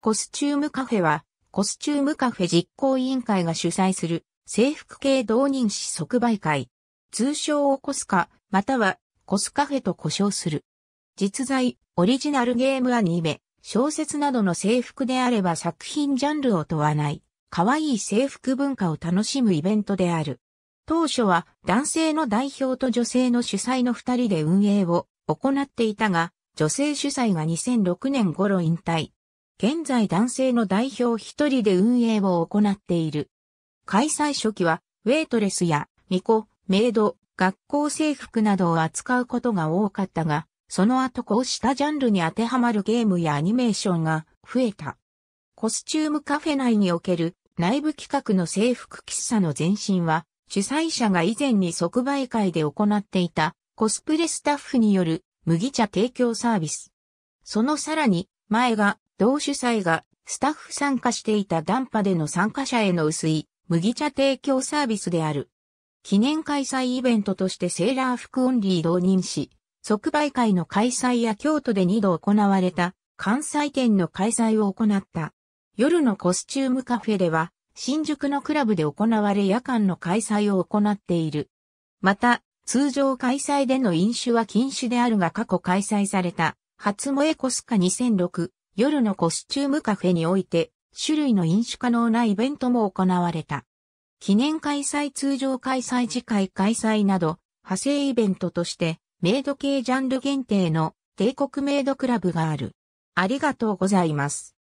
コスチュームカフェは、コスチュームカフェ実行委員会が主催する制服系同人誌即売会。通称をコスカ、またはコスカフェと呼称する。実在、オリジナルゲームアニメ、小説などの制服であれば作品ジャンルを問わない、可愛い制服文化を楽しむイベントである。当初は男性の代表と女性の主催の二人で運営を行っていたが、女性主催が2006年頃引退。現在男性の代表一人で運営を行っている。開催初期は、ウェイトレスや、巫女、メイド、学校制服などを扱うことが多かったが、その後こうしたジャンルに当てはまるゲームやアニメーションが増えた。コスチュームカフェ内における内部企画の制服喫茶の前身は、主催者が以前に即売会で行っていたコスプレスタッフによる麦茶提供サービス。そのさらに前が同主催がスタッフ参加していたダンパでの参加者への薄い麦茶提供サービスである。記念開催イベントとしてセーラー服オンリー導入し、即売会の開催や京都で2度行われた関西店の開催を行った。夜のコスチュームカフェでは、新宿のクラブで行われ夜間の開催を行っている。また、通常開催での飲酒は禁止であるが過去開催された、初萌えコスカ2006夜のコスチュームカフェにおいて、種類の飲酒可能なイベントも行われた。記念開催通常開催次回開催など、派生イベントとして、メイド系ジャンル限定の帝国メイドクラブがある。ありがとうございます。